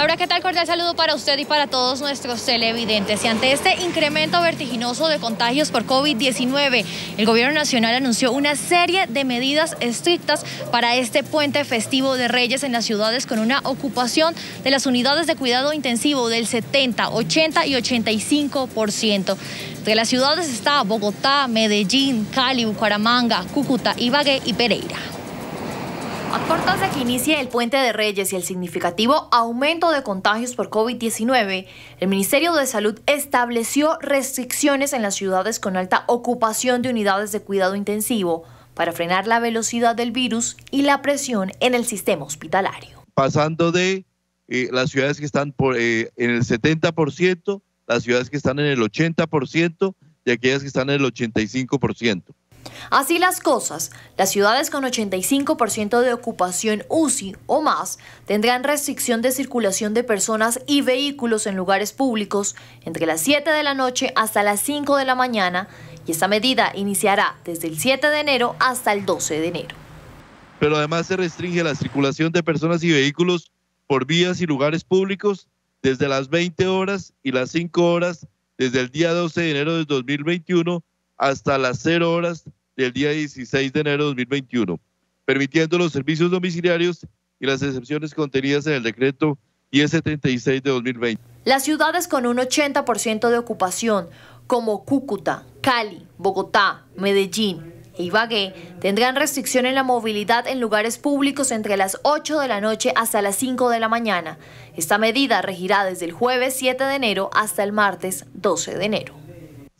Laura, ¿qué tal? Cordial saludo para usted y para todos nuestros televidentes. Y ante este incremento vertiginoso de contagios por COVID-19, el Gobierno Nacional anunció una serie de medidas estrictas para este puente festivo de Reyes en las ciudades con una ocupación de las unidades de cuidado intensivo del 70, 80 y 85%. Entre las ciudades está Bogotá, Medellín, Cali, Bucaramanga, Cúcuta, Ibagué y Pereira. A cortas de que inicie el Puente de Reyes y el significativo aumento de contagios por COVID-19, el Ministerio de Salud estableció restricciones en las ciudades con alta ocupación de unidades de cuidado intensivo para frenar la velocidad del virus y la presión en el sistema hospitalario. Pasando de eh, las ciudades que están por, eh, en el 70%, las ciudades que están en el 80% y aquellas que están en el 85%. Así las cosas, las ciudades con 85% de ocupación UCI o más tendrán restricción de circulación de personas y vehículos en lugares públicos entre las 7 de la noche hasta las 5 de la mañana y esta medida iniciará desde el 7 de enero hasta el 12 de enero. Pero además se restringe la circulación de personas y vehículos por vías y lugares públicos desde las 20 horas y las 5 horas desde el día 12 de enero de 2021 hasta las 0 horas del día 16 de enero de 2021, permitiendo los servicios domiciliarios y las excepciones contenidas en el decreto 1076 de 2020. Las ciudades con un 80% de ocupación, como Cúcuta, Cali, Bogotá, Medellín e Ibagué, tendrán restricción en la movilidad en lugares públicos entre las 8 de la noche hasta las 5 de la mañana. Esta medida regirá desde el jueves 7 de enero hasta el martes 12 de enero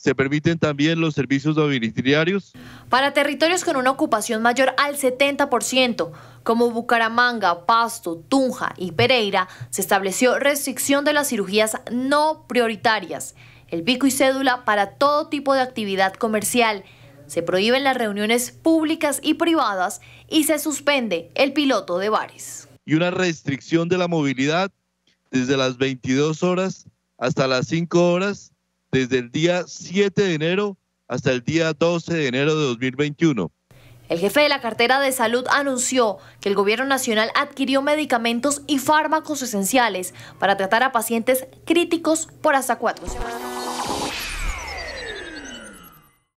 se permiten también los servicios domiciliarios. Para territorios con una ocupación mayor al 70%, como Bucaramanga, Pasto, Tunja y Pereira, se estableció restricción de las cirugías no prioritarias, el pico y cédula para todo tipo de actividad comercial. Se prohíben las reuniones públicas y privadas y se suspende el piloto de bares. Y una restricción de la movilidad desde las 22 horas hasta las 5 horas desde el día 7 de enero hasta el día 12 de enero de 2021. El jefe de la cartera de salud anunció que el gobierno nacional adquirió medicamentos y fármacos esenciales para tratar a pacientes críticos por hasta cuatro semanas.